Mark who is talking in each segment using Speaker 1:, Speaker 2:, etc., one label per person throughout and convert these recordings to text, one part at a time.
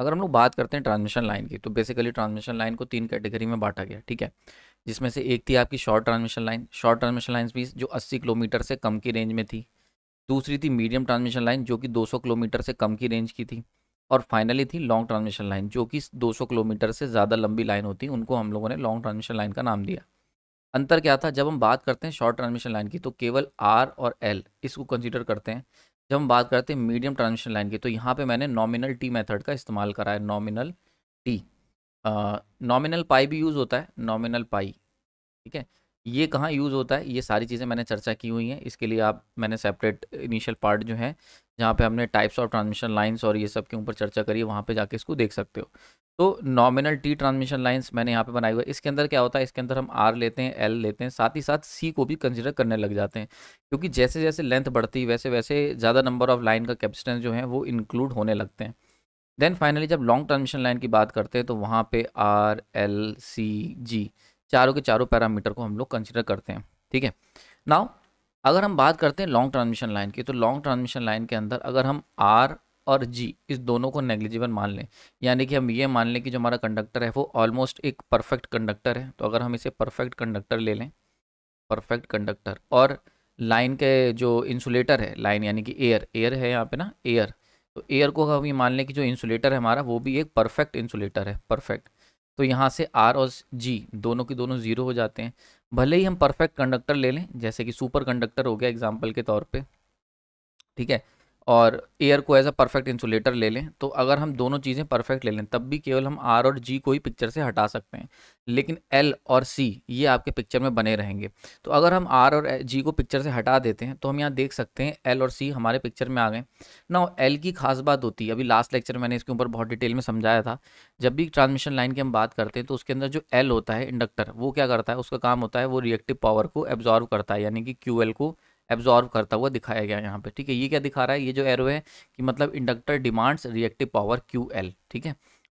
Speaker 1: अगर हम लोग बात करते हैं ट्रांसमिशन लाइन की तो बेसिकली ट्रांसमिशन लाइन को तीन कैटेगरी में बांटा गया ठीक है जिसमें से एक थी आपकी short transmission line short transmission line भी जो 80 किलोमीटर से कम की रेंज में थी दूसरी थी मीडियम ट्रांसमिशन लाइन जो कि 200 किलोमीटर से कम की रेंज की थी और फाइनली थी लॉन्ग ट्रांसमिशन लाइन जो कि 200 किलोमीटर से ज़्यादा लंबी लाइन होती उनको हम लोगों ने लॉन्ग ट्रांसमिशन लाइन का नाम दिया अंतर क्या था जब हम बात करते हैं शॉर्ट ट्रांसमिशन लाइन की तो केवल आर और एल इसको कंसिडर करते हैं जब हम बात करते हैं मीडियम ट्रांजिशन लाइन की तो यहाँ पे मैंने नॉमिनल टी मेथड का इस्तेमाल करा है नॉमिनल टी नॉमिनल पाई भी यूज़ होता है नॉमिनल पाई ठीक है ये कहाँ यूज़ होता है ये सारी चीज़ें मैंने चर्चा की हुई हैं इसके लिए आप मैंने सेपरेट इनिशियल पार्ट जो है जहाँ पे हमने टाइप्स ऑफ ट्रांसमिशन लाइन्स और ये सब के ऊपर चर्चा करी वहाँ पर जाके इसको देख सकते हो तो नॉमिनल टी ट्रांसमिशन लाइन्स मैंने यहाँ पे बनाई हुई है इसके अंदर क्या होता है इसके अंदर हम आर लेते हैं एल लेते हैं साथ ही साथ सी को भी कंसिडर करने लग जाते हैं क्योंकि जैसे जैसे लेंथ बढ़ती है वैसे वैसे ज़्यादा नंबर ऑफ लाइन का कैपेसिटेंस जो है वो इंक्लूड होने लगते हैं देन फाइनली जब लॉन्ग ट्रांसमिशन लाइन की बात करते हैं तो वहाँ पर आर एल सी जी चारों के चारों पैरामीटर को हम लोग कंसिडर करते हैं ठीक है नाउ अगर हम बात करते हैं लॉन्ग ट्रांसमिशन लाइन की तो लॉन्ग ट्रांसमिशन लाइन के अंदर अगर हम आर और जी इस दोनों को नेग्लिजिबल मान लें यानी कि हम ये मान लें कि जो हमारा कंडक्टर है वो ऑलमोस्ट एक परफेक्ट कंडक्टर है तो अगर हम इसे परफेक्ट कंडक्टर ले लें परफेक्ट कंडक्टर और लाइन के जो इंसुलेटर है लाइन यानी कि एयर एयर है यहाँ पे ना एयर तो एयर को हम ये मान लें कि जो इंसुलेटर है हमारा वो भी एक परफेक्ट इंसुलेटर है परफेक्ट तो यहाँ से आर और जी दोनों के दोनों ज़ीरो हो जाते हैं भले ही हम परफेक्ट कंडक्टर ले लें जैसे कि सुपर कंडक्टर हो गया एग्जाम्पल के तौर पर ठीक है और एयर को एज अ परफेक्ट इंसुलेटर ले लें तो अगर हम दोनों चीज़ें परफेक्ट ले लें तब भी केवल हम आर और जी को ही पिक्चर से हटा सकते हैं लेकिन एल और सी ये आपके पिक्चर में बने रहेंगे तो अगर हम आर और जी को पिक्चर से हटा देते हैं तो हम यहाँ देख सकते हैं एल और सी हमारे पिक्चर में आ गए ना एल की खास बात होती है अभी लास्ट लेक्चर मैंने इसके ऊपर बहुत डिटेल में समझाया था जब भी ट्रांसमिशन लाइन की हम बात करते हैं तो उसके अंदर जो एल होता है इंडक्टर वो क्या करता है उसका काम होता है वो रिएक्टिव पावर को एब्जॉर्व करता है यानी कि क्यू को एब्जॉर्व करता हुआ दिखाया गया यहाँ पे ठीक है ये क्या दिखा रहा है ये जो एरो है कि मतलब inductor demands reactive power Q L ठीक है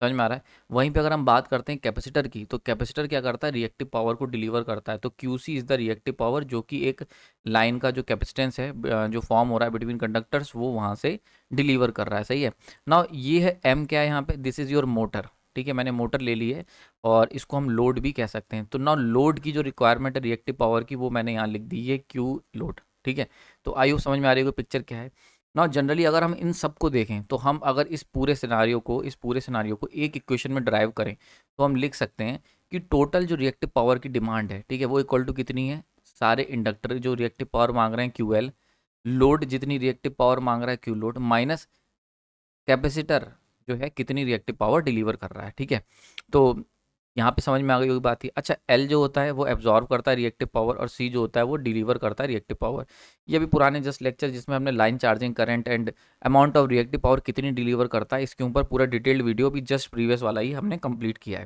Speaker 1: समझ में आ रहा है वहीं पे अगर हम बात करते हैं कैपेसिटर की तो कैपेसिटर क्या करता है रिएक्टिव पावर को डिलीवर करता है तो Q C is the reactive power जो कि एक लाइन का जो कैपेसिटेंस है जो फॉर्म हो रहा है बिटवीन कंडक्टर्स वो वहाँ से डिलीवर कर रहा है सही है ना ये है एम क्या है यहाँ पे दिस इज़ योर मोटर ठीक है मैंने मोटर ले ली है और इसको हम लोड भी कह सकते हैं तो ना लोड की जो रिक्वायरमेंट है रिएक्टिव पावर की वो मैंने यहाँ लिख दी है क्यू लोड ठीक है तो आई होप समझ में आ रही होगी पिक्चर क्या है ना जनरली अगर हम इन सब को देखें तो हम अगर इस पूरे सिनारियों को इस पूरे सिनारियों को एक इक्वेशन में ड्राइव करें तो हम लिख सकते हैं कि टोटल जो रिएक्टिव पावर की डिमांड है ठीक है वो इक्वल टू कितनी है सारे इंडक्टर जो रिएक्टिव पावर मांग रहे हैं क्यू एल लोड जितनी रिएक्टिव पावर मांग रहा है क्यू लोड माइनस कैपेसिटर जो है कितनी रिएक्टिव पावर डिलीवर कर रहा है ठीक है तो यहाँ पे समझ में आ गई होगी बात ही अच्छा एल जो होता है वो एब्जॉर्व करता है रिएक्टिव पावर और सी जो होता है वो डिलीवर करता है रिएक्टिव पावर ये भी पुराने जस्ट लेक्चर जिसमें हमने line charging current and amount of reactive power कितनी डिलीवर करता है इसके ऊपर पूरा डिटेल्ड वीडियो भी जस्ट प्रीवियस वाला ही हमने कम्प्लीट किया है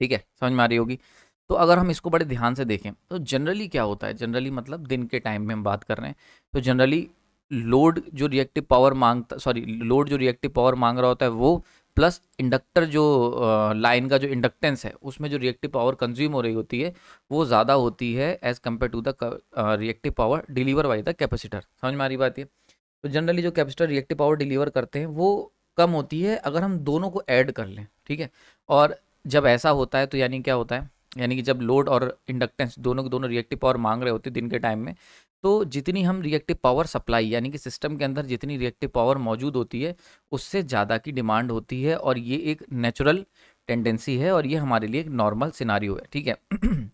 Speaker 1: ठीक है समझ में आ रही होगी तो अगर हम इसको बड़े ध्यान से देखें तो जनरली क्या होता है जनरली मतलब दिन के टाइम में हम बात कर रहे हैं तो जनरली लोड जो रिएक्टिव पावर मांगता सॉरी लोड जो रिएक्टिव पावर मांग रहा होता है वो प्लस इंडक्टर जो लाइन का जो इंडक्टेंस है उसमें जो रिएक्टिव पावर कंज्यूम हो रही होती है वो ज़्यादा होती है as compare to the reactive power deliver by the capacitor समझ में आ रही बात है तो जनरली जो कैपेसिटर रिएक्टिव पावर डिलीवर करते हैं वो कम होती है अगर हम दोनों को ऐड कर लें ठीक है और जब ऐसा होता है तो यानी क्या होता है यानी कि जब लोड और इंडक्टेंस दोनों के दोनों रिएक्टिव पावर मांग रहे होते दिन के टाइम में तो जितनी हम रिएक्टिव पावर सप्लाई यानी कि सिस्टम के अंदर जितनी रिएक्टिव पावर मौजूद होती है उससे ज़्यादा की डिमांड होती है और ये एक नेचुरल टेंडेंसी है और ये हमारे लिए एक नॉर्मल सिनारी है ठीक है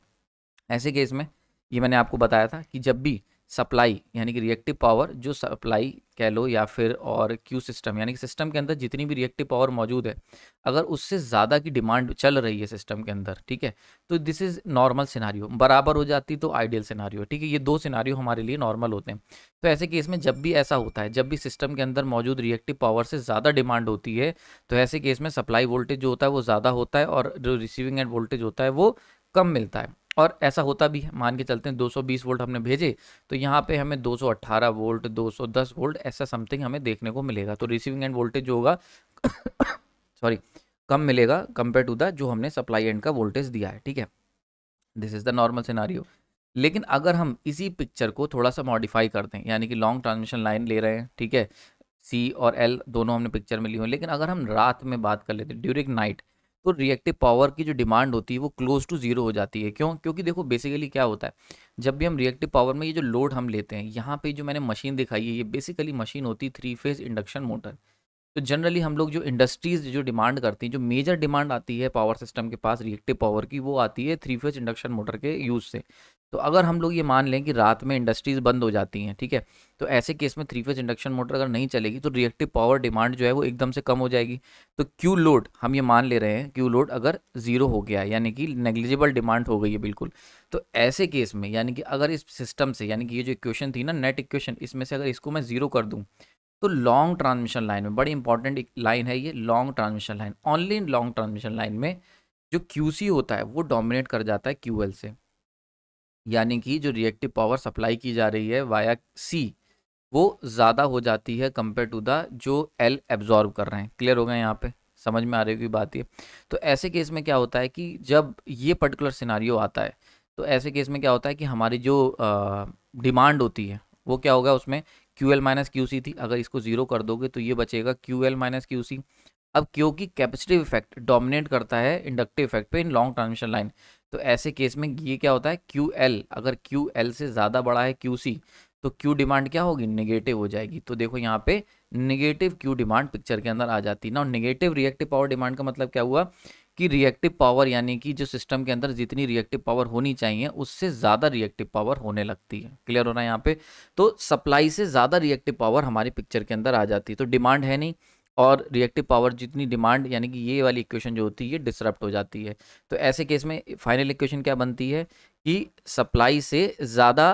Speaker 1: ऐसे केस में ये मैंने आपको बताया था कि जब भी सप्लाई यानी कि रिएक्टिव पावर जो सप्लाई कह लो या फिर और क्यू सिस्टम यानी कि सिस्टम के अंदर जितनी भी रिएक्टिव पावर मौजूद है अगर उससे ज़्यादा की डिमांड चल रही है सिस्टम के अंदर ठीक है तो दिस इज़ नॉर्मल सिनारियो बराबर हो जाती तो आइडियल सिनारियो ठीक है ये दो सिनारियो हमारे लिए नॉर्मल होते हैं तो ऐसे केस में जब भी ऐसा होता है जब भी सिस्टम के अंदर मौजूद रिएक्टिव पावर से ज़्यादा डिमांड होती है तो ऐसे केस में सप्लाई वोल्टेज जो होता है वो ज़्यादा होता है और जो रिसीविंग एंड वोल्टेज होता है वो कम मिलता है और ऐसा होता भी है मान के चलते हैं 220 वोल्ट हमने भेजे तो यहाँ पे हमें 218 वोल्ट 210 वोल्ट ऐसा समथिंग हमें देखने को मिलेगा तो रिसीविंग एंड वोल्टेज जो होगा सॉरी कम मिलेगा कंपेयर टू द जो हमने सप्लाई एंड का वोल्टेज दिया है ठीक है this is the normal scenario लेकिन अगर हम इसी पिक्चर को थोड़ा सा मॉडिफाई कर दें यानी कि लॉन्ग ट्रांसमिशन लाइन ले रहे हैं ठीक है सी और एल दोनों हमने पिक्चर में ली हुई लेकिन अगर हम रात में बात कर लेते ड्यूरिंग नाइट तो रिएक्टिव पावर की जो डिमांड होती है वो क्लोज टू जीरो हो जाती है क्यों क्योंकि देखो बेसिकली क्या होता है जब भी हम रिएक्टिव पावर में ये जो लोड हम लेते हैं यहाँ पे जो मैंने मशीन दिखाई है ये बेसिकली मशीन होती है थ्री फेज इंडक्शन मोटर तो जनरली हम लोग जो इंडस्ट्रीज जो डिमांड करती हैं जो मेजर डिमांड आती है पावर सिस्टम के पास रिएक्टिव पावर की वो आती है थ्री फेज इंडक्शन मोटर के यूज़ से तो अगर हम लोग ये मान लें कि रात में इंडस्ट्रीज़ बंद हो जाती हैं ठीक है तो ऐसे केस में थ्री फेज इंडक्शन मोटर अगर नहीं चलेगी तो रिएक्टिव पावर डिमांड जो है वो एकदम से कम हो जाएगी तो क्यू लोड हम ये मान ले रहे हैं क्यू लोड अगर ज़ीरो हो गया यानी कि नेग्लिजिबल डिमांड हो गई है बिल्कुल तो ऐसे केस में यानी कि अगर इस सिस्टम से यानी कि ये जो इक्वेशन थी ना नेट इक्वेशन इसमें से अगर इसको मैं ज़ीरो कर दूँ तो लॉन्ग ट्रांसमिशन लाइन में बड़ी इंपॉर्टेंट लाइन है ये long transmission line only long transmission line में जो क्यू होता है वो डोमिनेट कर जाता है क्यू से यानी कि जो रिएक्टिव पावर सप्लाई की जा रही है वाया सी वो ज़्यादा हो जाती है कंपेयर टू द जो एल एब्जॉर्व कर रहे हैं क्लियर हो गए यहाँ पे समझ में आ रही हुई बात ये तो ऐसे केस में क्या होता है कि जब ये पर्टिकुलर सिनारियो आता है तो ऐसे केस में क्या होता है कि हमारी जो डिमांड होती है वो क्या होगा उसमें Q L minus Q C थी अगर इसको ज़ीरो कर दोगे तो ये बचेगा Q L minus Q C अब क्योंकि कैपेसिटिव इफेक्ट डोमिनेट करता है इंडक्टिव इफेक्ट पे इन लॉन्ग ट्रांसमिशन लाइन तो ऐसे केस में ये क्या होता है क्यू एल अगर क्यू एल से ज़्यादा बड़ा है क्यू सी तो क्यू डिमांड क्या होगी निगेटिव हो जाएगी तो देखो यहाँ पे निगेटिव क्यू डिमांड पिक्चर के अंदर आ जाती है ना निगेटिव रिएक्टिव पावर डिमांड का मतलब क्या हुआ कि रिएक्टिव पावर यानी कि जो सिस्टम के अंदर जितनी रिएक्टिव पावर होनी चाहिए उससे ज़्यादा रिएक्टिव पावर होने लगती है क्लियर हो रहा है यहाँ पे तो सप्लाई से ज़्यादा रिएक्टिव पावर हमारी पिक्चर के अंदर आ जाती है तो डिमांड है नहीं और रिएक्टिव पावर जितनी डिमांड यानी कि ये वाली इक्वेशन जो होती है ये डिसरप्ट हो जाती है तो ऐसे केस में फाइनल इक्वेशन क्या बनती है कि सप्लाई से ज़्यादा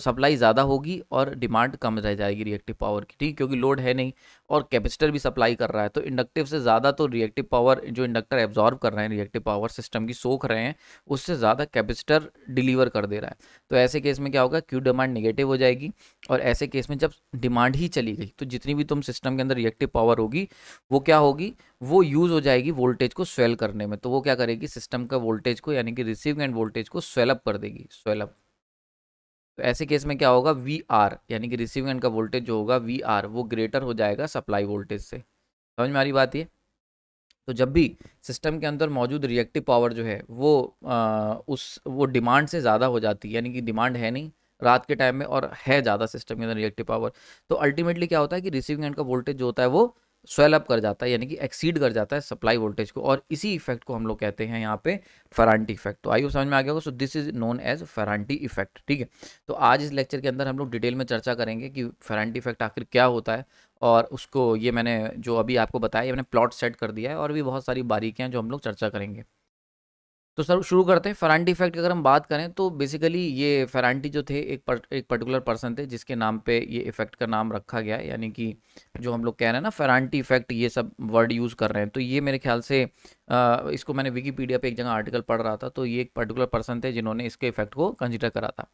Speaker 1: सप्लाई ज़्यादा होगी और डिमांड कम रह जाएगी रिएक्टिव पावर की ठीक क्योंकि लोड है नहीं और कैपेसिटर भी सप्लाई कर रहा है तो इंडक्टिव से ज़्यादा तो रिएक्टिव पावर जो इंडक्टर एब्जॉर्व कर रहे हैं रिएक्टिव पावर सिस्टम की सोख रहे हैं उससे ज़्यादा कैपेसिटर डिलीवर कर दे रहा है तो ऐसे केस में क्या होगा क्यू डिमांड निगेटिव हो जाएगी और ऐसे केस में जब डिमांड ही चली गई तो जितनी भी तुम सिस्टम के अंदर रिएक्टिव पावर होगी वो क्या होगी वो यूज़ हो जाएगी वोल्टेज को स्वेल करने में तो वो क्या करेगी सिस्टम का वोल्टेज को यानी कि रिसीविंग एंड वोल्टेज को स्वेलअप कर देगी स्वेलअप तो ऐसे केस में क्या होगा वी आर यानी कि रिसीविंग एंड का वोल्टेज जो होगा वी आर वो ग्रेटर हो जाएगा सप्लाई वोल्टेज से समझ में आ रही बात ये तो जब भी सिस्टम के अंदर मौजूद रिएक्टिव पावर जो है वो आ, उस वो डिमांड से ज़्यादा हो जाती है यानी कि डिमांड है नहीं रात के टाइम में और है ज़्यादा सिस्टम के अंदर रिएक्टिव पावर तो अल्टीमेटली क्या होता है कि रिसीविंग एंड का वोल्टेज जो होता है वो स्वेल अप कर जाता है यानी कि एक्सीड कर जाता है सप्लाई वोल्टेज को और इसी इफेक्ट को हम लोग कहते हैं यहाँ पे फरांटी इफेक्ट तो आइए समझ में आ गया होगा so this is known as Ferranti effect ठीक है तो आज इस लेक्चर के अंदर हम लोग डिटेल में चर्चा करेंगे कि फरांटी इफेक्ट आखिर क्या होता है और उसको ये मैंने जो अभी आपको बताया ये मैंने प्लॉट सेट कर दिया है और भी बहुत सारी बारीकियाँ जो हम लोग चर्चा करेंगे तो सर शुरू करते हैं फरांटी इफेक्ट की अगर हम बात करें तो बेसिकली ये फरांटी जो थे एक पर, एक पर्टिकुलर पर्सन थे जिसके नाम पे ये इफेक्ट का नाम रखा गया है यानी कि जो हम लोग कह रहे हैं ना फरांटी इफेक्ट ये सब वर्ड यूज़ कर रहे हैं तो ये मेरे ख्याल से आ, इसको मैंने विकीपीडिया पे एक जगह आर्टिकल पढ़ रहा था तो ये एक पर्टिकुलर पर्सन थे जिन्होंने इसके इफेक्ट को कंसिडर करा था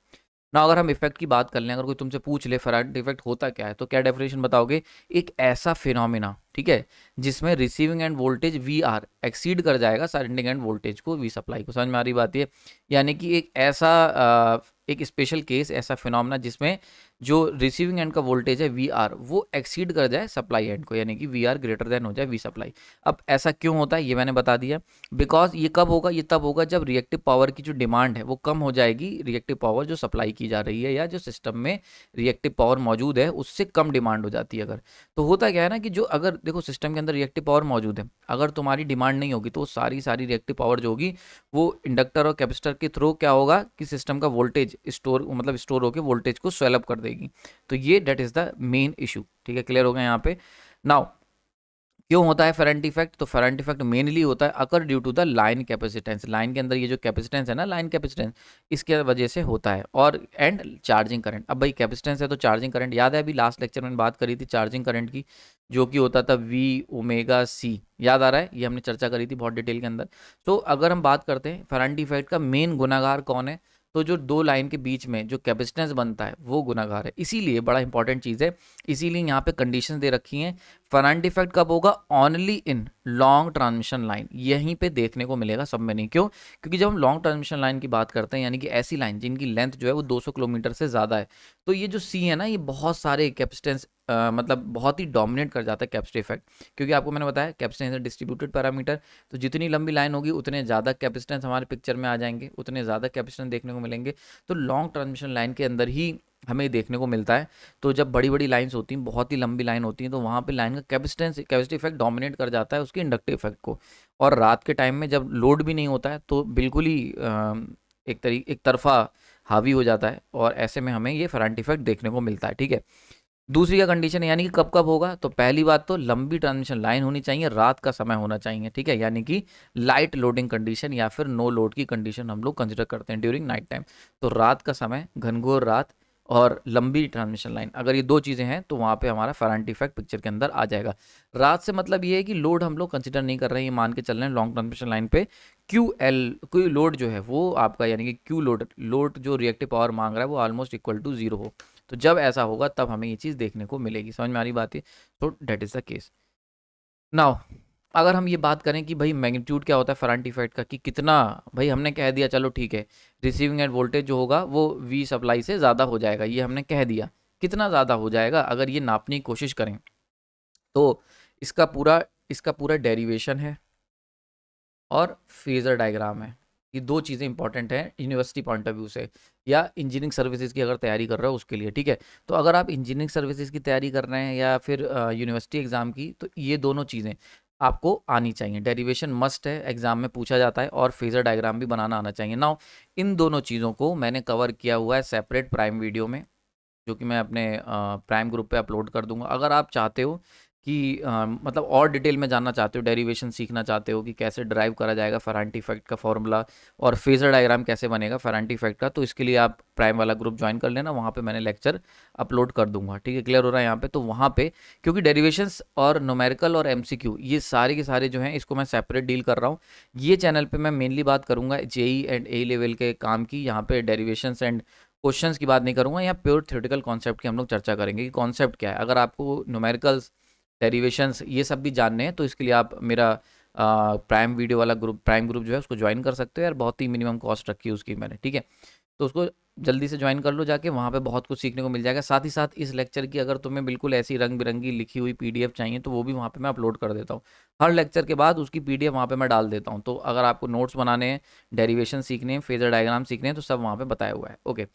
Speaker 1: ना अगर हम इफेक्ट की बात कर लें अगर कोई तुमसे पूछ ले फराड इफेक्ट होता क्या है तो क्या डेफिनेशन बताओगे एक ऐसा फिनोमिना ठीक है जिसमें receiving end voltage V R exceed कर जाएगा सेंडिंग एंड वोल्टेज को वी सप्लाई को समझ में आ रही बात है यानी कि एक ऐसा एक स्पेशल केस ऐसा फिनोमिना जिसमें जो रिसीविंग एंड का वोल्टेज है वी आर वो एक्सीड कर जाए सप्लाई एंड को यानी कि वी आर ग्रेटर देन हो जाए वी सप्लाई अब ऐसा क्यों होता है ये मैंने बता दिया बिकॉज ये कब होगा ये तब होगा जब रिएक्टिव पावर की जो डिमांड है वो कम हो जाएगी रिएक्टिव पावर जो सप्लाई की जा रही है या जो सिस्टम में रिएक्टिव पावर मौजूद है उससे कम डिमांड हो जाती है अगर तो होता क्या है ना कि जो अगर देखो सिस्टम के अंदर रिएक्टिव पावर मौजूद है अगर तुम्हारी डिमांड नहीं होगी तो सारी सारी रिएक्टिव पावर जो होगी वो इंडक्टर और कैपेसिटर के थ्रू क्या होगा कि सिस्टम का वोल्टेज स्टोर मतलब स्टोर होकर वोल्टेज को स्वेलअप कर दे देगी तो ये that is the main issue ठीक है क्लियर हो गया यहाँ पे नाउ क्यों होता है फेरेंट इफेक्ट तो फेरेंट इफेक्ट मेनली होता है occur due to the line capacitance line के अंदर ये जो कैपेसिटेंस है ना लाइन कैपेसिटेंस इसके वजह से होता है और एंड चार्जिंग करंट अब भाई कैपेसिटेंस है तो चार्जिंग करंट याद है अभी लास्ट लेक्चर में बात करी थी चार्जिंग करंट की जो कि होता था वी ओमेगा सी याद आ रहा है ये हमने चर्चा करी थी बहुत डिटेल के अंदर तो अगर हम बात करते हैं फेरेंट इफेक्ट का मेन गुनागार कौन है तो जो दो लाइन के बीच में जो कैपेसिटेंस बनता है वो गुनागार है इसीलिए बड़ा इंपॉर्टेंट चीज़ है इसीलिए यहाँ पे कंडीशन दे रखी हैं फरंट डिफेक्ट कब होगा only in long transmission line यहीं पे देखने को मिलेगा सब में नहीं क्यों क्योंकि जब हम लॉन्ग ट्रांसमिशन लाइन की बात करते हैं यानी कि ऐसी लाइन जिनकी लेंथ जो है वो 200 किलोमीटर से ज़्यादा है तो ये जो सी है ना ये बहुत सारे कैपेसिटेंस मतलब बहुत ही डोमिनेट कर जाता है कैपेसिटी इफेक्ट क्योंकि आपको मैंने बताया कैपेसिटेंस डिस्ट्रीब्यूटेड पैरामीटर तो जितनी लंबी लाइन होगी उतने ज़्यादा कैपेसिटेंस हमारे पिक्चर में आ जाएंगे उतने ज़्यादा कैपेसिटेंस देखने को मिलेंगे तो लॉन्ग ट्रांसमिशन लाइन के अंदर ही हमें देखने को मिलता है तो जब बड़ी बड़ी लाइंस होती हैं बहुत ही लंबी लाइन होती हैं तो वहाँ पे लाइन का कैपेसिटेंस कैपेसिटी इफेक्ट डोमिनेट कर जाता है उसके इंडक्टिव इफेक्ट को और रात के टाइम में जब लोड भी नहीं होता है तो बिल्कुल ही एक तरी एक तरफा हावी हो जाता है और ऐसे में हमें ये फ्रंट इफेक्ट देखने को मिलता है ठीक है दूसरी का कंडीशन यानी कि कब कब होगा तो पहली बात तो लंबी ट्रांसमिशन लाइन होनी चाहिए रात का समय होना चाहिए ठीक है यानी कि लाइट लोडिंग कंडीशन या फिर नो लोड की कंडीशन हम लोग कंसिडर करते हैं ड्यूरिंग नाइट टाइम तो रात का समय घनघोर रात और लंबी ट्रांसमिशन लाइन अगर ये दो चीज़ें हैं तो वहाँ पे हमारा फेरेंट इफेक्ट पिक्चर के अंदर आ जाएगा रात से मतलब ये है कि लोड हम लोग कंसिडर नहीं कर रहे हैं मान के चल रहे हैं लॉन्ग ट्रांसमिशन लाइन पे क्यू एल क्यू लोड जो है वो आपका यानी कि क्यू लोड लोड जो रिएक्टिव पावर मांग रहा है वो ऑलमोस्ट इक्वल टू जीरो हो तो जब ऐसा होगा तब हमें ये चीज़ देखने को मिलेगी समझ में आ रही बात है so that is the case now अगर हम ये बात करें कि भाई मैग्नीट्यूड क्या होता है फरंट इफेक्ट का कि कितना भाई हमने कह दिया चलो ठीक है रिसीविंग एंड वोल्टेज जो होगा वो वी सप्लाई से ज़्यादा हो जाएगा ये हमने कह दिया कितना ज़्यादा हो जाएगा अगर ये नापने की कोशिश करें तो इसका पूरा इसका पूरा डेरिवेशन है और फेजर डायग्राम है ये दो चीज़ें इंपॉर्टेंट हैं यूनिवर्सिटी पॉइंट ऑफ व्यू से या इंजीनियरिंग सर्विसेज की अगर तैयारी कर रहे हो उसके लिए ठीक है तो अगर आप इंजीनियरिंग सर्विसेज की तैयारी कर रहे हैं या फिर यूनिवर्सिटी एग्ज़ाम की तो ये दोनों चीज़ें आपको आनी चाहिए डेरिवेशन मस्ट है एग्जाम में पूछा जाता है और फेजर डायग्राम भी बनाना आना चाहिए नाउ इन दोनों चीज़ों को मैंने कवर किया हुआ है सेपरेट प्राइम वीडियो में जो कि मैं अपने प्राइम ग्रुप पे अपलोड कर दूंगा अगर आप चाहते हो कि आ, मतलब और डिटेल में जानना चाहते हो डेरिवेशन सीखना चाहते हो कि कैसे ड्राइव करा जाएगा फरांटी इफेक्ट का फॉर्मूला और फेजर डायग्राम कैसे बनेगा फरांटी इफेक्ट का तो इसके लिए आप प्राइम वाला ग्रुप ज्वाइन कर लेना वहाँ पे मैंने लेक्चर अपलोड कर दूंगा ठीक है क्लियर हो रहा है यहाँ पे तो वहाँ पे क्योंकि डेरीवेशन और नोमेरिकल और एम ये सारे के सारे जो हैं इसको मैं सेपरेट डील कर रहा हूँ ये चैनल पर मैं मेनली बात करूँगा जेई एंड ए लेवल के काम की यहाँ पर डेरीवेशन एंड क्वेश्चन की बात नहीं करूँगा यहाँ प्योर थियोटिकल कॉन्सेप्ट की हम लोग चर्चा करेंगे कि कॉन्सेप्ट क्या है अगर आपको नोमेरिकल्स डेरिवेशंस ये सब भी जानने हैं तो इसके लिए आप मेरा प्राइम वीडियो वाला ग्रुप प्राइम ग्रुप जो है उसको ज्वाइन कर सकते हो यार बहुत ही मिनिमम कॉस्ट रखी है उसकी मैंने ठीक है तो उसको जल्दी से ज्वाइन कर लो जाके वहाँ पे बहुत कुछ सीखने को मिल जाएगा साथ ही साथ इस लेक्चर की अगर तुम्हें बिल्कुल ऐसी रंग बिरंगी लिखी हुई पीडीएफ चाहिए तो वो भी वहाँ पे मैं अपलोड कर देता हूँ हर लेक्चर के बाद उसकी पीडीएफ वहाँ पे मैं डाल देता हूँ तो अगर आपको नोट्स बनाने हैं डेरीवेशन सीखने हैं फेजर डायग्राम सीखने हैं तो सब वहाँ पर बताया हुआ है ओके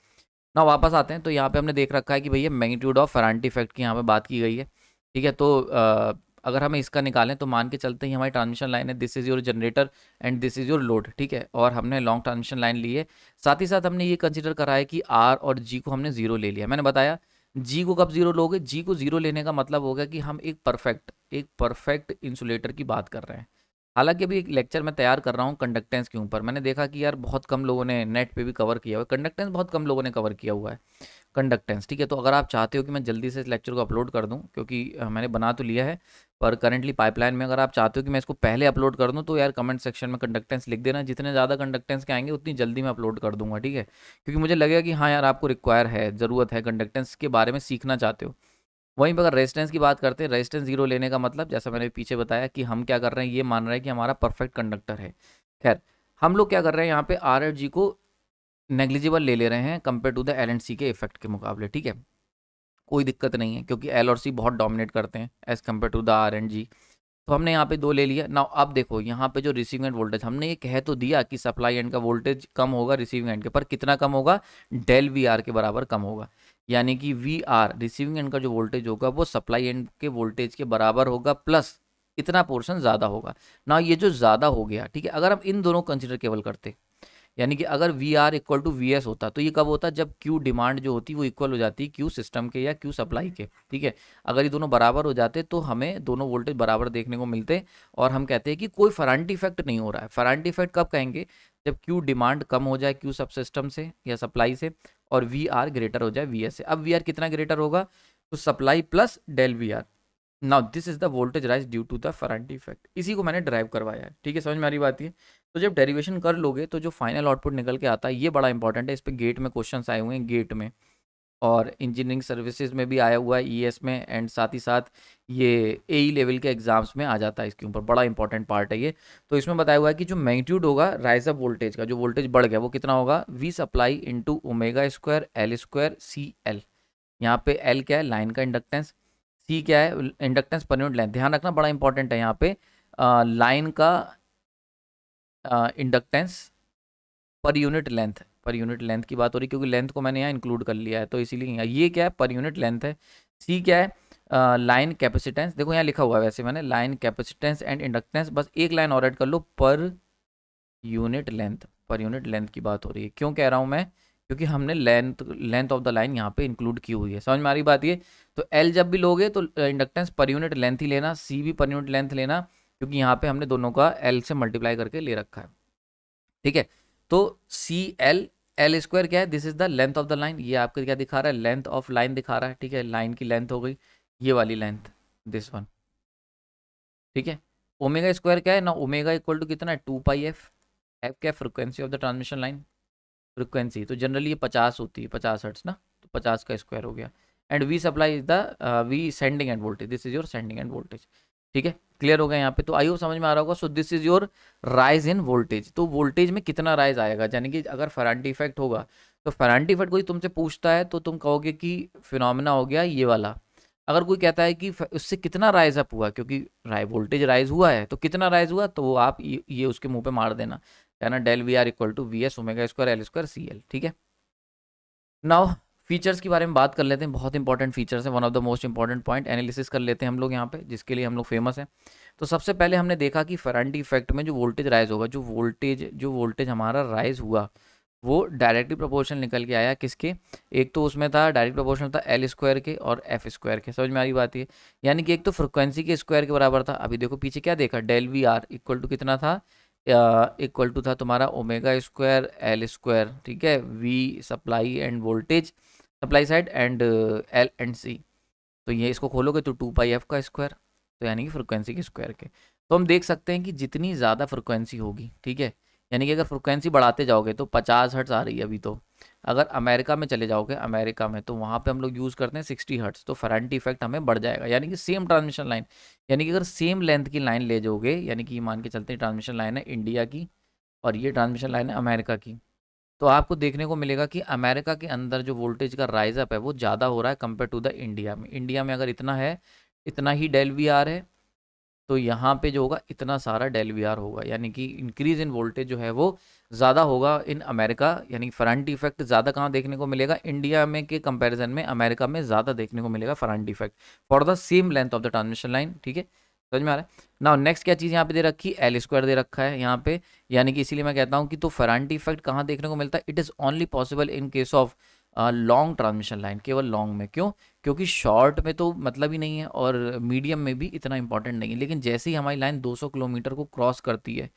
Speaker 1: ना वापस आते हैं तो यहाँ पर हमने देख रखा है कि भैया मैगनीट्यूड ऑफ फरान्टी इफेक्ट की यहाँ पर बात की गई है ठीक है तो आ, अगर हम इसका निकालें तो मान के चलते ही हमारी ट्रांसमिशन लाइन है this is your generator and this is your load ठीक है और हमने लॉन्ग ट्रांसमिशन लाइन ली है साथ ही साथ हमने ये कंसिडर करा है कि आर और जी को हमने जीरो ले लिया मैंने बताया जी को कब जीरो लोगे जी को जीरो लेने का मतलब होगा कि हम एक परफेक्ट एक परफेक्ट इंसुलेटर की बात कर रहे हैं हालांकि अभी एक लेक्चर मैं तैयार कर रहा हूँ कंडक्टेंस के ऊपर मैंने देखा कि यार बहुत कम लोगों ने नेट पे भी कवर किया हुआ है कंडक्टेंस बहुत कम लोगों ने कवर किया हुआ है कंडक्टेंस ठीक है तो अगर आप चाहते हो कि मैं जल्दी से इस लेक्चर को अपलोड कर दूँ क्योंकि मैंने बना तो लिया है पर करेंटली पाइपलाइन में अगर आप चाहते हो कि मैं इसको पहले अपलोड कर दूँ तो यार कमेंट सेक्शन में कंडक्टेंस लिख देना जितने ज़्यादा कंडक्टेंस के आएंगे उतनी जल्दी मैं अपलोड कर दूँगा ठीक है क्योंकि मुझे लगेगा कि हाँ यार आपको रिक्वायर है ज़रूरत है कंडक्टेंस के बारे में सीखना चाहते हो वहीं पर अगर रेजिस्टेंस की बात करते हैं रेजिस्टेंस जीरो लेने का मतलब जैसा मैंने पीछे बताया कि हम क्या कर रहे हैं ये मान रहे हैं कि हमारा परफेक्ट कंडक्टर है खैर हम लोग क्या कर रहे हैं यहाँ पे आर एट जी को नेग्लिजिबल ले ले रहे हैं compare to the L and C के इफेक्ट के मुकाबले ठीक है कोई दिक्कत नहीं है क्योंकि एल और सी बहुत डोमिनेट करते हैं as compare to the R and G तो हमने यहाँ पे दो ले लिया ना अब देखो यहाँ पे जो रिसीविंग एंड वोल्टेज हमने ये कह तो दिया कि सप्लाई एंड का वोल्टेज कम होगा रिसीविंग एंड के पर कितना कम होगा डेल वी आर के बराबर कम होगा यानी कि वी आर रिसीविंग एंड का जो वोल्टेज होगा वो सप्लाई एंड के वोल्टेज के बराबर होगा प्लस इतना पोर्शन ज़्यादा होगा ना ये जो ज़्यादा हो गया ठीक है अगर हम इन दोनों कंसिडर केवल करते यानी कि अगर V R equal to V S होता तो ये कब होता जब क्यू डिमांड जो होती वो इक्वल हो जाती क्यू सिस्टम के या क्यू सप्लाई के ठीक है अगर ये दोनों बराबर हो जाते तो हमें दोनों वोल्टेज बराबर देखने को मिलते और हम कहते हैं कि कोई फरांट इफेक्ट नहीं हो रहा है फरांट इफेक्ट कब कहेंगे जब क्यू डिमांड कम हो जाए क्यू सब सिस्टम से या सप्लाई से और वी आर ग्रेटर हो जाए वी एस से अब वी आर कितना ग्रेटर होगा तो supply plus del V R now this is the voltage rise due to the Ferranti effect इसी को मैंने ड्राइव करवाया है ठीक है समझ में आ रही बात है तो जब डेरिवेशन कर लोगे तो जो फाइनल आउटपुट निकल के आता है ये बड़ा इंपॉर्टेंट है इस पर गेट में क्वेश्चन आए हुए हैं गेट में और इंजीनियरिंग सर्विसेज में भी आया हुआ है ई e में एंड साथ ही साथ ये ए लेवल e के एग्जाम्स में आ जाता है इसके ऊपर बड़ा इंपॉर्टेंट पार्ट है ये तो इसमें बताया हुआ है कि जो मैग्नीट्यूड होगा राइज अप वोल्टेज का जो वोल्टेज बढ़ गया वो कितना होगा V supply into omega square L square C L यहाँ पे एल क्या है लाइन का इंडक्टेंस सी क्या है इंडक्टेंस पर यूनिट लेंथ ध्यान रखना बड़ा इंपॉर्टेंट है यहाँ पे लाइन का inductance per unit length per unit length की बात हो रही है क्योंकि लेंथ को मैंने यहाँ इंक्लूड कर लिया है तो इसीलिए ये क्या है पर यूनिट लेंथ है सी क्या है लाइन कैपेसिटेंस देखो यहाँ लिखा हुआ है वैसे मैंने लाइन कैपेसिटेंस एंड इंडक्टेंस बस एक लाइन और एड कर लो per unit length per unit length की बात हो रही है क्यों कह रहा हूँ मैं क्योंकि हमने length length of the line यहाँ पे इंक्लूड की हुई है समझ में आ रही बात ये तो एल जब भी लोगे तो इंडक्टेंस पर यूनिट लेंथ ही लेना सी भी पर यूनिट लेंथ लेना क्योंकि यहाँ पे हमने दोनों का एल से मल्टीप्लाई करके ले रखा है ठीक है तो सी एल एल स्क्वायर क्या है this is the length of the line ये आपको क्या दिखा रहा है लेंथ ऑफ लाइन दिखा रहा है ठीक है लाइन की लेंथ हो गई ये वाली लेंथ दिस वन ठीक है ओमेगा स्क्वायर क्या है ना ओमेगा इक्वल टू कितना है टू पाई एफ एफ क्या frequency of the transmission line frequency तो जनरली ये पचास होती है पचास हर्ट्स ना तो पचास का स्क्वायर हो गया and V supply is the V sending end voltage this is your sending end voltage ठीक है क्लियर हो गया यहाँ पे तो आई होप समझ में आ रहा होगा so this is your rise in voltage तो वोल्टेज में कितना राइज आएगा यानी कि अगर फरांटी इफेक्ट होगा तो फरांटी इफेक्ट कोई तुमसे पूछता है तो तुम कहोगे कि फिनोमिना हो गया ये वाला अगर कोई कहता है कि उससे कितना राइज अप हुआ क्योंकि राइ वोल्टेज राइज हुआ है तो कितना राइज हुआ तो वो आप ये उसके मुंह पे मार देना कहना del V R equal to V S omega square L square C L ठीक है नाउ फीचर्स के बारे में बात कर लेते हैं बहुत इंपॉर्टेंट फीचर्स हैं one of the most important point analysis कर लेते हैं हम लोग यहाँ पे जिसके लिए हम लोग फेमस हैं तो सबसे पहले हमने देखा कि फरंट इफेक्ट में जो वोल्टेज राइज होगा जो वोल्टेज जो वोल्टेज हमारा राइज हुआ वो डायरेक्टली प्रपोर्शन निकल के आया किसके एक तो उसमें था डायरेक्ट प्रपोर्शन था एल स्क्वायर के और एफ स्क्वायर के समझ में आ रही बात ये यानी कि एक तो फ्रिक्वेंसी के स्क्वायर के बराबर था अभी देखो पीछे क्या देखा del V R equal to कितना था इक्वल टू था तुम्हारा ओमेगा स्क्वायर एल स्क्वायर ठीक है V supply end voltage supply side end L uh, end C तो ये इसको खोलोगे तो टू पाई एफ का स्क्वायर तो यानी कि फ्रिक्वेंसी के स्क्वायर के तो हम देख सकते हैं कि जितनी ज़्यादा फ्रिक्वेंसी होगी ठीक है यानी कि अगर फ्रिक्वेंसी बढ़ाते जाओगे तो पचास हर्ट्स आ रही है अभी तो अगर अमेरिका में चले जाओगे अमेरिका में तो वहाँ पे हम लोग यूज़ करते हैं सिक्सटी हर्ट्स तो फ्रंट इफेक्ट हमें बढ़ जाएगा यानी कि सेम ट्रांसमिशन लाइन यानी कि अगर सेम लेंथ की लाइन ले जाओगे यानी कि मान के चलते हैं ट्रांसमिशन लाइन है इंडिया की और ये ट्रांसमिशन लाइन है अमेरिका की तो आपको देखने को मिलेगा कि अमेरिका के अंदर जो वोल्टेज का राइज अप है वो ज़्यादा हो रहा है कंपेयर टू द इंडिया में इंडिया में अगर इतना है इतना ही डेल वी आर है तो यहाँ पे जो होगा इतना सारा डेल वी आर होगा यानी कि इंक्रीज इन वोल्टेज जो है वो ज़्यादा होगा इन अमेरिका यानी फ्रंट इफेक्ट ज़्यादा कहाँ देखने को मिलेगा इंडिया में के कंपैरिजन में अमेरिका में ज़्यादा देखने को मिलेगा Ferranti effect for the same length of the transmission line ठीक है समझ में आ रहा है ना नेक्स्ट क्या चीज़ यहाँ पे दे रखी एल स्क्वायर दे रखा है यहाँ पे यानी कि इसीलिए मैं कहता हूँ कि तो फरांटी इफेक्ट कहाँ देखने को मिलता है it is only possible in case of long transmission line केवल लॉन्ग में क्यों क्योंकि शॉर्ट में तो मतलब ही नहीं है और मीडियम में भी इतना इंपॉर्टेंट नहीं है लेकिन जैसे ही हमारी लाइन 200 किलोमीटर को क्रॉस करती है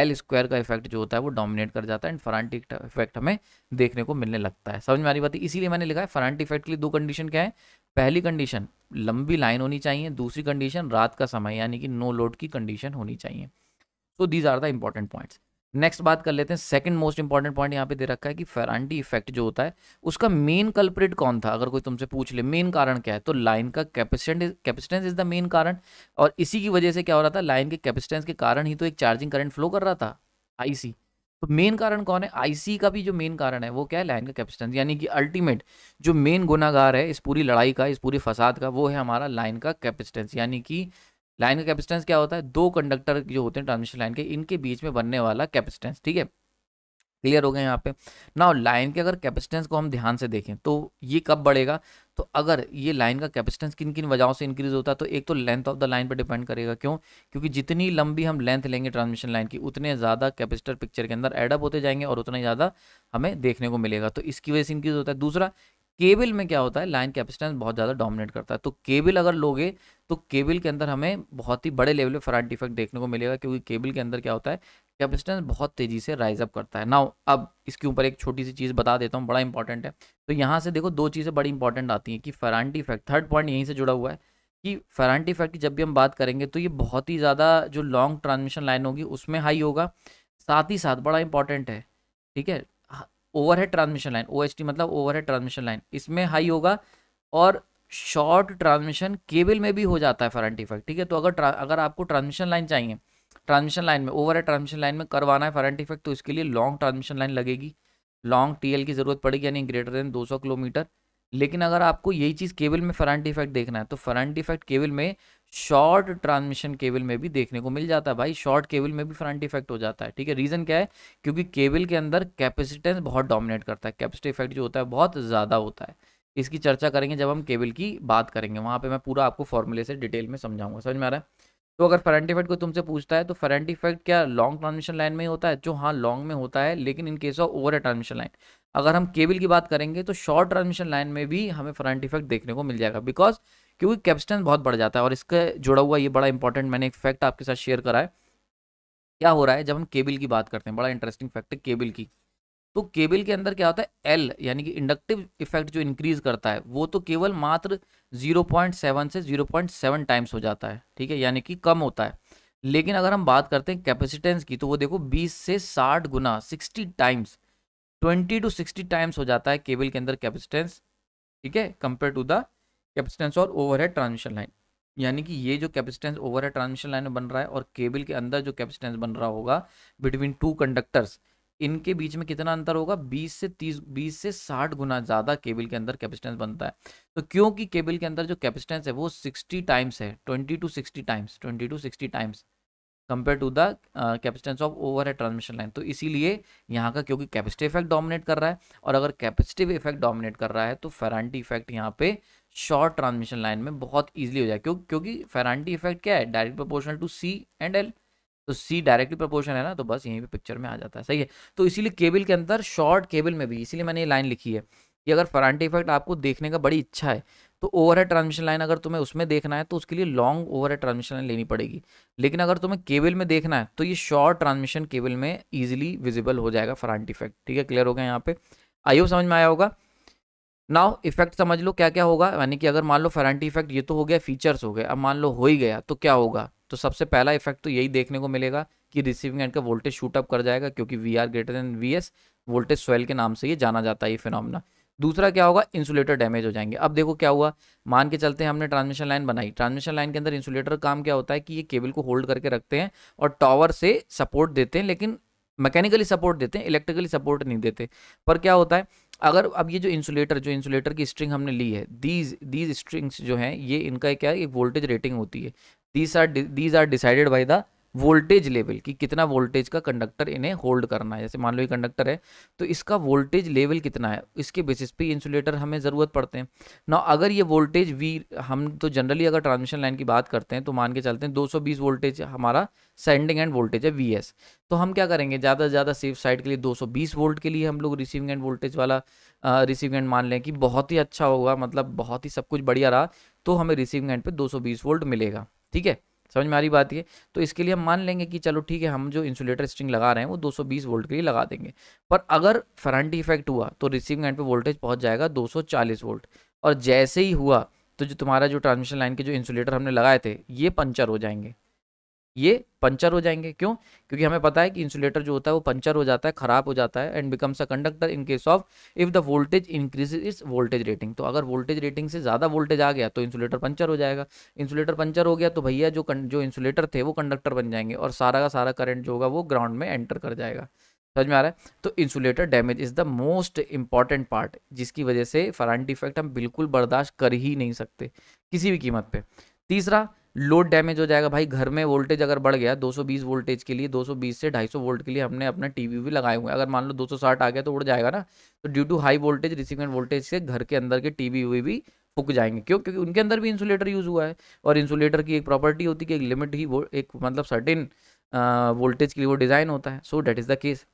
Speaker 1: एल स्क्वायर का इफेक्ट जो होता है वो डोमिनेट कर जाता है एंड फरांटिक इफेक्ट हमें देखने को मिलने लगता है समझ में आ रही बात है इसीलिए मैंने लिखा है फरांटी इफेक्ट के लिए दो कंडीशन क्या है पहली कंडीशन लंबी लाइन होनी चाहिए दूसरी कंडीशन रात का समय यानी कि नो लोड की कंडीशन होनी चाहिए so these are the important points next बात कर लेते हैं सेकंड मोस्ट इंपॉर्टेंट पॉइंट यहाँ पे दे रखा है कि फेरांडी इफेक्ट जो होता है उसका मेन कल्प्रिट कौन था अगर कोई तुमसे पूछ ले मेन कारण क्या है तो लाइन का capacitant capacitance is the main कारण और इसी की वजह से क्या हो रहा था लाइन के कैपेसिटेंस के कारण ही तो एक चार्जिंग करंट फ्लो कर रहा था आईसी तो मेन कारण कौन है आईसी का भी जो मेन कारण है वो क्या है लाइन का कैपेसिटेंस यानी कि अल्टीमेट जो मेन गुनागार है इस पूरी लड़ाई का इस पूरी फसाद का वो है हमारा लाइन का कैपेसिटेंस यानी कि लाइन का कैपेसिटेंस क्या होता है दो कंडक्टर जो होते हैं ट्रांसमिशन लाइन के इनके बीच में बनने वाला कैपेसिटेंस ठीक है क्लियर हो गया यहाँ पे नाउ लाइन के अगर कैपेसिटेंस को हम ध्यान से देखें तो ये कब बढ़ेगा तो अगर ये लाइन का कैपेसिटेंस किन किन वजहों से इंक्रीज होता है तो एक तो लेंथ ऑफ द लाइन पर डिपेंड करेगा क्यों क्योंकि जितनी लंबी हम लेंथ लेंगे ट्रांसमिशन लाइन की उतने ज़्यादा कैपेसिटर पिक्चर के अंदर एडअप होते जाएंगे और उतना ज़्यादा हमें देखने को मिलेगा तो इसकी वजह से इंक्रीज होता है दूसरा केबल में क्या होता है लाइन कैपेसिटेंस बहुत ज़्यादा डोमिनेट करता है तो केबल अगर लोगे तो केबल के अंदर हमें बहुत ही बड़े लेवल पे फराट डिफेक्ट देखने को मिलेगा क्योंकि केबल के अंदर क्या होता है कैपेसिटेंस बहुत तेज़ी से राइज अप करता है नाउ अब इसके ऊपर एक छोटी सी चीज़ बता देता हूँ बड़ा इंपॉर्टेंट है तो यहाँ से देखो दो चीज़ें बड़ी इंपॉर्टेंट आती हैं कि फरांटी इफेक्ट थर्ड पॉइंट यहीं से जुड़ा हुआ है कि फरांटी इफेक्ट की जब भी हम बात करेंगे तो ये बहुत ही ज़्यादा जो लॉन्ग ट्रांसमिशन लाइन होगी उसमें हाई होगा साथ ही साथ बड़ा इंपॉर्टेंट है ठीक है overhead transmission line oh मतलब ओवर हेड ट्रांसमिशन लाइन इसमें हाई होगा और शॉर्ट ट्रांसमिशन केबल में भी हो जाता है फरांटी इफेक्ट ठीक है तो अगर अगर आपको ट्रांसमिशन लाइन चाहिए ट्रांसमिशन लाइन में ओवर है ट्रांसमिशन लाइन में करवाना है फरेंट इफेक्ट तो इसके लिए लॉन्ग ट्रांसमिशन लाइन लगेगी लॉन्ग टीएल की ज़रूरत पड़ेगी यानी ग्रेटर देन 200 किलोमीटर लेकिन अगर आपको यही चीज़ केबल में फरंट इफेक्ट देखना है तो फरंट इफेक्ट केबल में शॉर्ट ट्रांसमिशन केबल में भी देखने को मिल जाता है भाई शॉर्ट केबल में भी फ्रंट इफेक्ट हो जाता है ठीक है रीज़न क्या है क्योंकि केबल के अंदर कैपेसिटेंस बहुत डोमिनेट करता है कैपेसिटी इफेक्ट जो होता है बहुत ज़्यादा होता है इसकी चर्चा करेंगे जब हम केबल की बात करेंगे वहाँ पर मैं पूरा आपको फॉर्मूले से डिटेल में समझाऊंगा समझ में आ रहा है तो अगर फरंट इफेक्ट को तुमसे पूछता है तो फरंट इफेक्ट क्या लॉन्ग ट्रांसमिशन लाइन में ही होता है जो हाँ लॉन्ग में होता है लेकिन in case of over transmission line अगर हम केबल की बात करेंगे तो शॉर्ट ट्रांसमिशन लाइन में भी हमें फरंट इफेक्ट देखने को मिल जाएगा बिकॉज क्योंकि कैप्सटेंस बहुत बढ़ जाता है और इसका जुड़ा हुआ ये बड़ा इंपॉर्टेंट मैंने एक फैक्ट आपके साथ शेयर करा है क्या हो रहा है जब हम केबल की बात करते हैं बड़ा इंटरेस्टिंग फैक्ट है केबल की तो केबल के अंदर क्या होता है एल यानी कि इंडक्टिव इफेक्ट जो इंक्रीज करता है वो तो केवल मात्र 0.7 से 0.7 टाइम्स हो जाता है ठीक है यानी कि कम होता है लेकिन अगर हम बात करते हैं कैपेसिटेंस की तो वो देखो 20 से 60 गुना 60 टाइम्स 20 टू 60 टाइम्स हो जाता है केबल के अंदर कैपेसिटेंस ठीक है कंपेयर टू द कैपेसिटेंस और ओवरहेड ट्रांसमिशन लाइन यानी कि ये जो कैपेसिटेंस ओवरहेड ट्रांसमिशन लाइन में बन रहा है और केबल के अंदर जो कैपेसिटेंस बन रहा होगा बिटवीन टू कंडक्टर्स इनके बीच में कितना अंतर होगा 20 से 30 20 से 60 गुना ज़्यादा केबल के अंदर कैपेसिटेंस बनता है तो क्योंकि केबल के अंदर जो कैपेसिटेंस है वो 60 टाइम्स है 20 to 60 times 20 to 60 times compare to the capacitance of over है ट्रांसमिशन लाइन तो इसीलिए यहाँ का क्योंकि कैपेसिटी इफेक्ट डोमिनेट कर रहा है और अगर कैपेसिटिव इफेक्ट डोमिनेट कर रहा है तो फेरांटी इफेक्ट यहाँ पे शॉर्ट ट्रांसमिशन लाइन में बहुत ईजिली हो जाए क्यों क्योंकि फेरांटी इफेक्ट क्या है direct proportional to C and L तो सी डायरेक्टली प्रपोर्शन है ना तो बस यहीं पर पिक्चर में आ जाता है सही है तो इसीलिए केबल के अंदर शॉर्ट केबल में भी इसीलिए मैंने ये लाइन लिखी है कि अगर फ्रंट इफेक्ट आपको देखने का बड़ी इच्छा है तो ओवर है ट्रांसमिशन लाइन अगर तुम्हें उसमें देखना है तो उसके लिए लॉन्ग ओवर है ट्रांसमिशन लाइन लेनी पड़ेगी लेकिन अगर तुम्हें केबल में देखना है तो ये शॉर्ट ट्रांसमिशन केबल में ईजिली विजिबल हो जाएगा फ्रंट इफेक्ट ठीक है क्लियर हो गया यहाँ पे आइयो समझ में आया होगा नाउ इफेक्ट समझ लो क्या क्या होगा यानी कि अगर मान लो फ्रंट इफेक्ट ये तो हो गया फीचर्स हो गए अब मान लो हो ही गया तो क्या होगा तो सबसे पहला इफेक्ट तो यही देखने को मिलेगा कि रिसीविंग एंड का वोल्टेज शूट अप कर जाएगा क्योंकि V R greater than V S voltage swell के नाम से ये जाना जाता है ये फिनोमना दूसरा क्या होगा इंसुलेटर डैमेज हो जाएंगे अब देखो क्या हुआ मान के चलते हैं हमने ट्रांसमिशन लाइन बनाई ट्रांसमिशन लाइन के अंदर इंसुलेटर काम क्या होता है कि ये केबल को होल्ड करके रखते हैं और टावर से सपोर्ट देते हैं लेकिन मैकेनिकली सपोर्ट देते हैं इलेक्ट्रिकली सपोर्ट नहीं देते पर क्या होता है अगर अब ये जो इंसुलेटर जो इंसुलेटर की स्ट्रिंग हमने ली है दीज दीज स्ट्रिंग्स जो हैं ये इनका क्या है एक वोल्टेज रेटिंग होती है these are these are decided by the voltage level कि कितना वोल्टेज का कंडक्टर इन्हें होल्ड करना है जैसे मान लो ये कंडक्टर है तो इसका वोल्टेज लेवल कितना है इसके बेसिस पे इंसुलेटर हमें ज़रूरत पड़ते हैं ना अगर ये वोल्टेज वी हम तो जनरली अगर ट्रांसमिशन लाइन की बात करते हैं तो मान के चलते हैं 220 वोल्टेज हमारा सेंडिंग एंड वोल्टेज है वी तो हम क्या करेंगे ज़्यादा से ज़्यादा सेफ साइड के लिए दो वोल्ट के लिए हम लोग रिसीविंग एंड वोल्टेज वाला रिसीविंग एंड मान लें कि बहुत ही अच्छा होगा मतलब बहुत ही सब कुछ बढ़िया रहा तो हमें रिसीविंग एंड पे दो वोल्ट मिलेगा ठीक है समझ में आ रही बात ये तो इसके लिए हम मान लेंगे कि चलो ठीक है हम जो इंसुलेटर स्ट्रिंग लगा रहे हैं वो 220 वोल्ट के लिए लगा देंगे पर अगर फ्रंट इफेक्ट हुआ तो रिसीविंग एंड पे वोल्टेज पहुंच जाएगा 240 वोल्ट और जैसे ही हुआ तो जो तुम्हारा जो ट्रांसमिशन लाइन के जो इंसुलेटर हमने लगाए थे ये पंचर हो जाएंगे ये पंचर हो जाएंगे क्यों क्योंकि हमें पता है कि इंसुलेटर जो होता है वो पंचर हो जाता है खराब हो जाता है and becomes a conductor in case of if the voltage increase is voltage rating तो अगर वोल्टेज रेटिंग से ज़्यादा वोल्टेज आ गया तो इंसुलेटर पंचर हो जाएगा इंसुलेटर पंचर हो गया तो भैया जो जो इंसुलेटर थे वो कंडक्टर बन जाएंगे और सारा का सारा करंट जो होगा वो ग्राउंड में एंटर कर जाएगा समझ में आ रहा है तो insulator damage is the most important part जिसकी वजह से फरान डिफेक्ट हम बिल्कुल बर्दाश्त कर ही नहीं सकते किसी भी कीमत पर तीसरा लोड डैमेज हो जाएगा भाई घर में वोल्टेज अगर बढ़ गया 220 वोल्टेज के लिए 220 से 250 वोल्ट के लिए हमने अपना टीवी भी लगाए हुए हैं अगर मान लो 260 आ गया तो उड़ जाएगा ना तो due to high voltage receiving voltage से घर के अंदर के टीवी वी भी फुक जाएंगे क्यों क्योंकि उनके अंदर भी इंसुलेटर यूज़ हुआ है और इंसुलेटर की एक प्रॉपर्टी होती है कि एक लिमिट ही एक मतलब सर्टिन वोल्टेज के लिए वो डिज़ाइन होता है so that is the case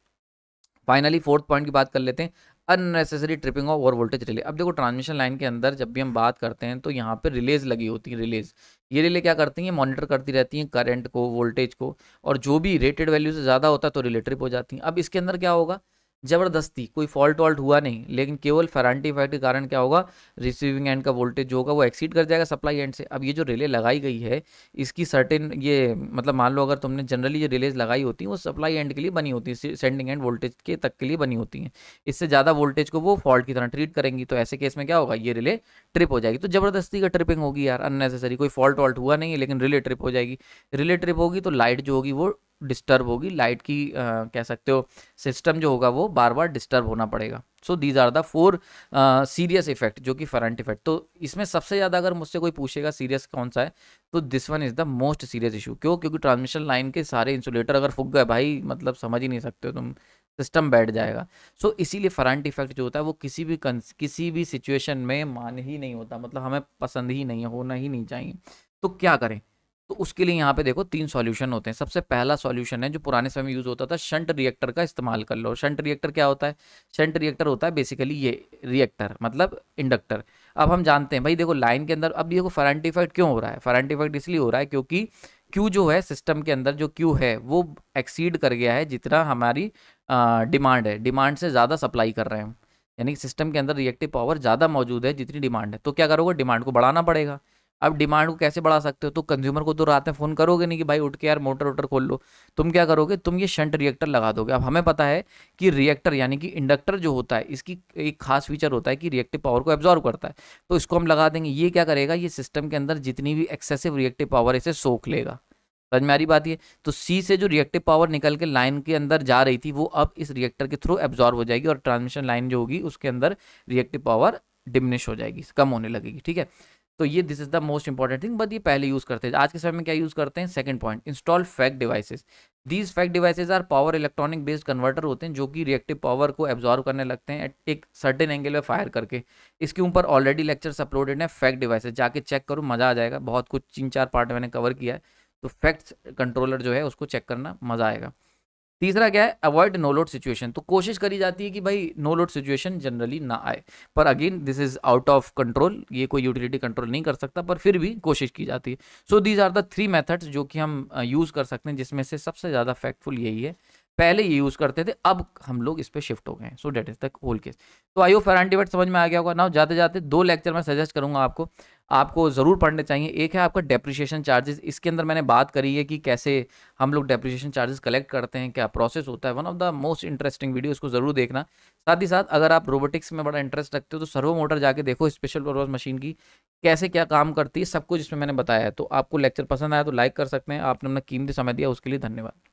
Speaker 1: finally fourth point की बात कर लेते हैं unnecessary tripping of over voltage relay अब देखो ट्रांसमिशन लाइन के अंदर जब भी हम बात करते हैं तो यहाँ पर रिलेज लगी होती है रिलेज ये रिले क्या करती हैं मॉनिटर करती रहती हैं करंट को वोल्टेज को और जो भी रेटेड वैल्यू से ज़्यादा होता है तो रिले ट्रिप हो जाती हैं अब इसके अंदर क्या होगा जबरदस्ती कोई फॉल्ट वॉल्ट हुआ नहीं लेकिन केवल फेरांटी इफेक्ट के कारण क्या होगा रिसीविंग एंड का वोल्टेज जो होगा वो एक्सीड कर जाएगा सप्लाई एंड से अब ये जो रिले लगाई गई है इसकी सर्टेन ये मतलब मान लो अगर तुमने जनरली ये रिलेज लगाई होती हैं वो सप्लाई एंड के लिए बनी होती है सेंडिंग एंड वोल्टेज के तक के लिए बनी होती हैं इससे ज़्यादा वोल्टेज को वो फॉल्ट की तरह ट्रीट करेंगी तो ऐसे केस में क्या होगा ये रिले ट्रिप हो जाएगी तो जबरदस्ती का ट्रिपिंग होगी यार अननेसेसरी कोई फॉल्ट वॉल्ट हुआ नहीं है लेकिन रिले ट्रिप हो जाएगी रिले ट्रिप होगी तो लाइट जो होगी वो डिस्टर्ब होगी लाइट की uh, कह सकते हो सिस्टम जो होगा वो बार बार डिस्टर्ब होना पड़ेगा so these are the four serious effect जो कि फरंट इफेक्ट तो इसमें सबसे ज़्यादा अगर मुझसे कोई पूछेगा सीरियस कौन सा है तो this one is the most serious issue क्यों क्योंकि ट्रांसमिशन लाइन के सारे इंसुलेटर अगर फूक गए भाई मतलब समझ ही नहीं सकते हो तुम सिस्टम बैठ जाएगा सो so, इसीलिए फरंट इफेक्ट जो होता है वो किसी भी किसी भी सिचुएशन में मान ही नहीं होता मतलब हमें पसंद ही नहीं होना ही नहीं चाहिए तो क्या करें तो उसके लिए यहाँ पे देखो तीन सॉल्यूशन होते हैं सबसे पहला सॉल्यूशन है जो पुराने समय में यूज होता था शंट रिएक्टर का इस्तेमाल कर लो शंट रिएक्टर क्या होता है शंट रिएक्टर होता है बेसिकली ये रिएक्टर मतलब इंडक्टर अब हम जानते हैं भाई देखो लाइन के अंदर अब देखो फरेंटिफाइड इफेक्ट क्यों हो रहा है फरेंटिफाइड इफेक्ट इसलिए हो रहा है क्योंकि क्यू जो है सिस्टम के अंदर जो क्यू है वो एक्सीड कर गया है जितना हमारी डिमांड है डिमांड से ज़्यादा सप्लाई कर रहे हैं यानी कि सिस्टम के अंदर रिएक्टिव पावर ज़्यादा मौजूद है जितनी डिमांड है तो क्या करोगे डिमांड को बढ़ाना पड़ेगा अब डिमांड को कैसे बढ़ा सकते हो तो कंज्यूमर को तो रात में फ़ोन करोगे नहीं कि भाई उठ के यार मोटर वोटर खोल लो तुम क्या करोगे तुम ये शंट रिएक्टर लगा दोगे अब हमें पता है कि रिएक्टर यानी कि इंडक्टर जो होता है इसकी एक खास फीचर होता है कि रिएक्टिव पावर को एब्जॉर्व करता है तो इसको हम लगा देंगे ये क्या करेगा ये सिस्टम के अंदर जितनी भी एक्सेसिव रिएक्टिव पावर इसे सोख लेगा समझ में आ रही बात ये तो सी से जो रिएक्टिव पावर निकल के लाइन के अंदर जा रही थी वो अब इस रिएक्टर के थ्रू एब्जॉर्व हो जाएगी और ट्रांसमिशन लाइन जो होगी उसके अंदर रिएक्टिव पावर डिमिनिश हो जाएगी कम होने लगेगी ठीक है तो ये this is the most important thing but ये पहले यूज करते हैं आज के समय में क्या यूज करते हैं second point install fake devices these fake devices are power electronic based converter होते हैं जो कि रिएक्टिव पावर को एब्जॉर्व करने लगते हैं एट एक सर्टेन एंगल में फायर करके इसके ऊपर ऑलरेडी लेक्चर्स अपलोडेड हैं फैक्ट डिवाइसेज जाके चेक करो मज़ा आ जाएगा बहुत कुछ तीन चार पार्ट मैंने कवर किया है तो फैक्ट कंट्रोलर जो है उसको चेक करना मज़ा आएगा तीसरा क्या है अवॉइड नो लोड सिचुएशन तो कोशिश करी जाती है कि भाई नो लोड सिचुएशन जनरली ना आए पर again this is out of control ये कोई यूटिलिटी कंट्रोल नहीं कर सकता पर फिर भी कोशिश की जाती है so these are the three methods जो कि हम यूज़ uh, कर सकते हैं जिसमें से सबसे ज़्यादा फैक्टफुल यही है पहले ये यूज़ करते थे अब हम लोग इस पर शिफ्ट हो गए so that is the whole case तो आई ओ फेरान समझ में आ गया होगा ना जाते जाते दो लेक्चर मैं सजेस्ट करूंगा आपको आपको ज़रूर पढ़ने चाहिए एक है आपका डेप्रिशिएशन चार्जेस इसके अंदर मैंने बात करी है कि कैसे हम लोग डेप्रिशिएशन चार्जेस कलेक्ट करते हैं क्या प्रोसेस होता है one of the most interesting video इसको ज़रूर देखना साथ ही साथ अगर आप रोबोटिक्स में बड़ा इंटरेस्ट रखते हो तो सर्वो मोटर जाके देखो स्पेशल पर्पज मशीन की कैसे क्या काम करती है सब कुछ इसमें मैंने बताया है तो आपको लेक्चर पसंद आया तो लाइक कर सकते हैं आपने अपना कीमती समय दिया उसके लिए धन्यवाद